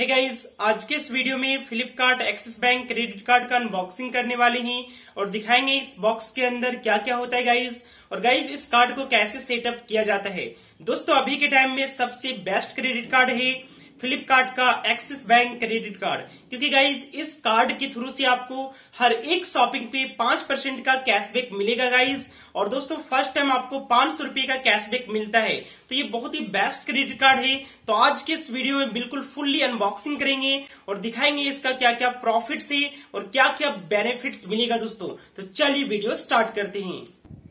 हे hey guys आज के इस वीडियो में Flipkart Axis bank credit card का अनबॉक्सिंग करने वाले हैं और दिखाएंगे इस बॉक्स के अंदर क्या क्या होता है गाइस और गाइस इस कार्ड को कैसे सेटअप किया जाता है दोस्तों अभी के टाइम में सबसे बेस्ट क्रेडिट कार्ड है फ्लिपकार्ट का एक्सिस बैंक क्रेडिट कार्ड क्योंकि गाइज इस कार्ड के थ्रू से आपको हर एक शॉपिंग पे पांच परसेंट का कैशबैक मिलेगा गाइज और दोस्तों फर्स्ट टाइम आपको पांच सौ रुपए का कैशबैक मिलता है तो ये बहुत ही बेस्ट क्रेडिट कार्ड है तो आज के इस वीडियो में बिल्कुल फुल्ली अनबॉक्सिंग करेंगे और दिखाएंगे इसका क्या क्या प्रॉफिट है और क्या क्या बेनिफिट मिलेगा दोस्तों तो चलिए वीडियो स्टार्ट करते हैं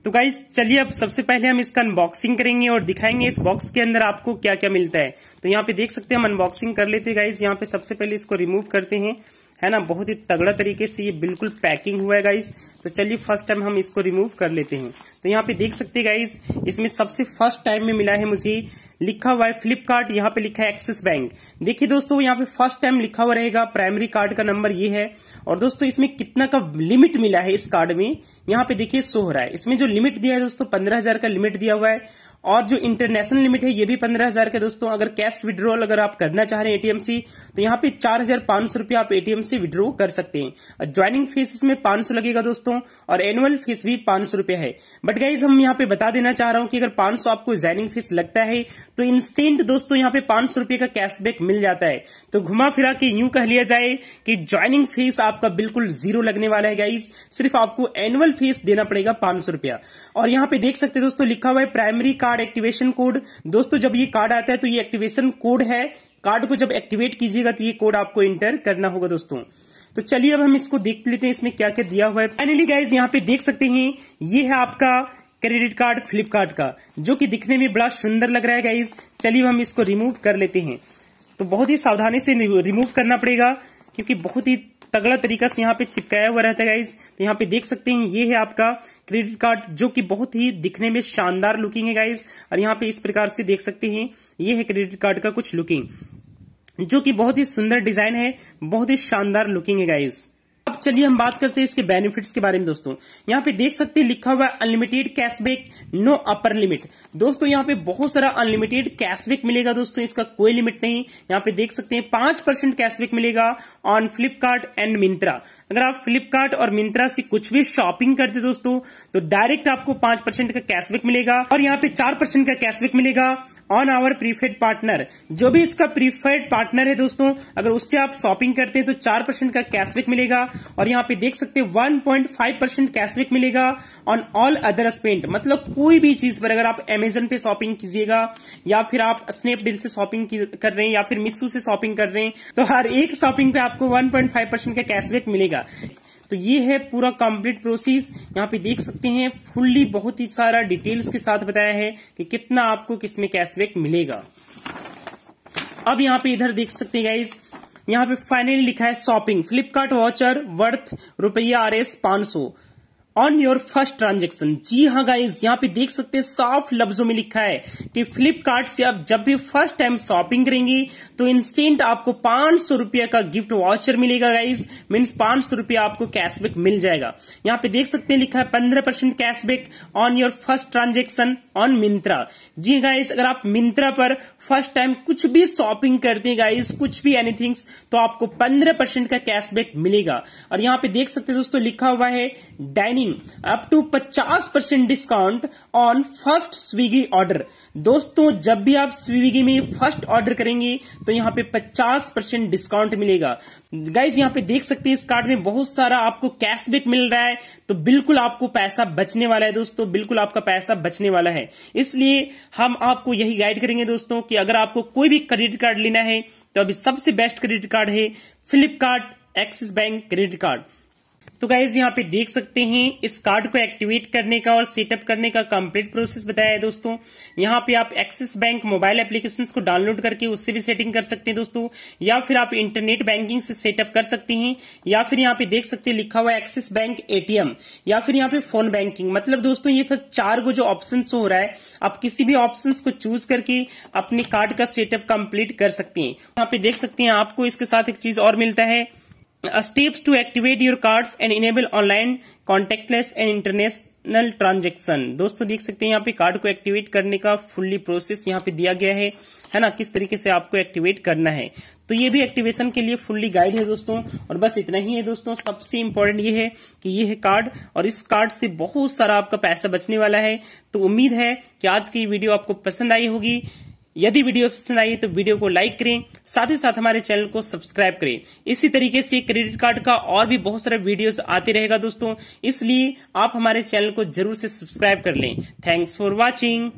तो गाइज चलिए अब सबसे पहले हम इसका अनबॉक्सिंग करेंगे और दिखाएंगे इस बॉक्स के अंदर आपको क्या क्या मिलता है तो यहाँ पे देख सकते हैं हम अनबॉक्सिंग कर लेते हैं गाइज यहाँ पे सबसे पहले इसको रिमूव करते हैं है ना बहुत ही तगड़ा तरीके से ये बिल्कुल पैकिंग हुआ है गाइस तो चलिए फर्स्ट टाइम हम इसको रिमूव कर लेते हैं तो यहाँ पे देख सकते हैं गाइस इसमें सबसे फर्स्ट टाइम में मिला है मुझे लिखा हुआ है फ्लिपकार्ट यहाँ पे लिखा है एक्सिस बैंक देखिए दोस्तों यहाँ पे फर्स्ट टाइम लिखा हुआ रहेगा प्राइमरी कार्ड का नंबर ये है और दोस्तों इसमें कितना का लिमिट मिला है इस कार्ड में यहाँ पे देखिए सो हो रहा है इसमें जो लिमिट दिया है दोस्तों पंद्रह हजार का लिमिट दिया हुआ है और जो इंटरनेशनल लिमिट है ये भी पंद्रह हजार का दोस्तों अगर कैश विड्रॉल अगर आप करना चाह रहे हैं एटीएम से तो यहाँ पे चार हजार पांच सौ रुपया आप एटीएम से विड्रॉ कर सकते हैं ज्वाइनिंग फीस इसमें पांच सौ लगेगा दोस्तों और एनुअल फीस भी पांच सौ रुपया है बट गाइज हम यहाँ पे बता देना चाह रहा हूँ कि अगर पांच सौ आपको ज्वाइनिंग फीस लगता है तो इंस्टेंट दोस्तों यहाँ पे पांच सौ का कैशबैक मिल जाता है तो घुमा फिरा के यूं कह लिया जाए कि ज्वाइनिंग फीस आपका बिल्कुल जीरो लगने वाला है गाइज सिर्फ आपको एनुअल फीस देना पड़ेगा पांच सौ और यहाँ पे देख सकते दोस्तों लिखा हुआ है प्राइमरी का कार्ड एक्टिवेशन कोड दोस्तों जब ये कार्ड आता है तो ये एक्टिवेशन कोड है कार्ड को जब एक्टिवेट कीजिएगा तो ये कोड आपको इंटर करना होगा दोस्तों तो चलिए अब हम इसको देख लेते हैं इसमें क्या क्या दिया हुआ है फाइनली गाइज यहाँ पे देख सकते हैं ये है आपका क्रेडिट कार्ड फ्लिपकार्ट का जो कि दिखने में बड़ा सुंदर लग रहा है गाइज चलिए हम इसको रिमूव कर लेते हैं तो बहुत ही सावधानी से रिमूव करना पड़ेगा क्योंकि बहुत ही तगड़ा तरीका से यहाँ पे चिपकाया हुआ रहता है गाइज तो यहाँ पे देख सकते हैं ये है आपका क्रेडिट कार्ड जो कि बहुत ही दिखने में शानदार लुकिंग है गाइज और यहाँ पे इस प्रकार से देख सकते हैं ये है क्रेडिट कार्ड का कुछ लुकिंग जो कि बहुत ही सुंदर डिजाइन है बहुत ही शानदार लुकिंग है गाइज अब चलिए हम बात करते हैं इसके बेनिफिट्स के बारे में दोस्तों यहाँ पे देख सकते हैं लिखा हुआ unlimited cashback no upper limit दोस्तों यहाँ पे बहुत सारा अनलिमिटेड कैशबैक मिलेगा दोस्तों इसका कोई लिमिट नहीं यहाँ पे देख सकते हैं पांच परसेंट कैशबैक मिलेगा ऑन फ्लिपकार्ट एंड मिंत्रा अगर आप फ्लिपकार्ट और मिंत्रा से कुछ भी शॉपिंग करते दोस्तों तो डायरेक्ट आपको पांच का कैशबैक मिलेगा और यहाँ पे चार का कैशबैक मिलेगा ऑन आवर प्रीफेड पार्टनर जो भी इसका प्रीफेड पार्टनर है दोस्तों अगर उससे आप शॉपिंग करते हैं तो चार परसेंट का कैशबैक मिलेगा और यहाँ पे देख सकते हैं one point five percent cashback मिलेगा ऑन ऑल अदर स्पेंट मतलब कोई भी चीज पर अगर आप एमेजन पे शॉपिंग कीजिएगा या फिर आप स्नैपडील से शॉपिंग कर रहे हैं या फिर मिसू से शॉपिंग कर रहे हैं तो हर एक शॉपिंग पे आपको वन पॉइंट फाइव परसेंट का कैशबैक मिलेगा तो ये है पूरा कंप्लीट प्रोसेस यहाँ पे देख सकते हैं फुल्ली बहुत ही सारा डिटेल्स के साथ बताया है कि कितना आपको किसमें कैशबैक मिलेगा अब यहाँ पे इधर देख सकते हैं गाइज यहाँ पे फाइनली लिखा है शॉपिंग फ्लिपकार्ट वाचर वर्थ रुपया आर एस पांच सौ ऑन योर फर्स्ट ट्रांजेक्शन जी हाँ गाइज यहाँ पे देख सकते हैं साफ लफ्जों में लिखा है कि फ्लिपकार्ट से आप जब भी फर्स्ट टाइम शॉपिंग करेंगे तो इंस्टेंट आपको पांच सौ रुपया का गिफ्ट वाउचर मिलेगा गाइज मीन्स पांच सौ रुपया आपको कैशबैक मिल जाएगा यहाँ पे देख सकते हैं लिखा है पंद्रह percent cashback on your first transaction on Myntra जी गाइस अगर आप मिंत्रा पर फर्स्ट टाइम कुछ भी शॉपिंग करते हैं गाइस कुछ भी एनीथिंग तो आपको पंद्रह परसेंट का कैशबैक मिलेगा और यहाँ पे देख सकते हैं दोस्तों लिखा हुआ है डाइनिंग अप टू पचास percent discount on first Swiggy order दोस्तों जब भी आप स्विगी में फर्स्ट ऑर्डर करेंगे तो यहाँ पे पचास परसेंट डिस्काउंट मिलेगा गाइज यहाँ पे देख सकते हैं इस कार्ड में बहुत सारा आपको कैशबैक मिल रहा है तो बिल्कुल आपको पैसा बचने वाला है दोस्तों बिल्कुल आपका पैसा बचने वाला है इसलिए हम आपको यही गाइड करेंगे दोस्तों कि अगर आपको कोई भी क्रेडिट कार्ड लेना है तो अभी सबसे बेस्ट क्रेडिट कार्ड है Flipkart Axis bank credit card तो गाइज यहाँ पे देख सकते हैं इस कार्ड को एक्टिवेट करने का और सेटअप करने का कंप्लीट प्रोसेस बताया है दोस्तों यहाँ पे आप एक्सिस बैंक मोबाइल एप्लीकेशन को डाउनलोड करके उससे भी सेटिंग कर सकते हैं दोस्तों या फिर आप इंटरनेट बैंकिंग से सेटअप कर सकते हैं या फिर यहाँ पे देख सकते हैं लिखा हुआ एक्सिस बैंक एटीएम या फिर यहाँ पे फोन बैंकिंग मतलब दोस्तों ये फिर चार को जो ऑप्शन हो रहा है आप किसी भी ऑप्शन को चूज करके अपने कार्ड का सेटअप कम्प्लीट कर सकते हैं यहाँ पे देख सकते हैं आपको इसके साथ एक चीज और मिलता है uh, steps to activate your cards and enable online contactless and international transaction दोस्तों देख सकते हैं यहाँ पे कार्ड को एक्टिवेट करने का फुल्ली प्रोसेस यहाँ पे दिया गया है है ना किस तरीके से आपको एक्टिवेट करना है तो ये भी एक्टिवेशन के लिए फुल्ली गाइड है दोस्तों और बस इतना ही है दोस्तों सबसे इम्पोर्टेंट ये है कि ये है कार्ड और इस कार्ड से बहुत सारा आपका पैसा बचने वाला है तो उम्मीद है कि आज की वीडियो आपको पसंद आई होगी यदि वीडियो पसंद आई तो वीडियो को लाइक करें साथ ही साथ हमारे चैनल को सब्सक्राइब करें इसी तरीके से क्रेडिट कार्ड का और भी बहुत सारे वीडियोस आते रहेगा दोस्तों इसलिए आप हमारे चैनल को जरूर से सब्सक्राइब कर लें थैंक्स फॉर वॉचिंग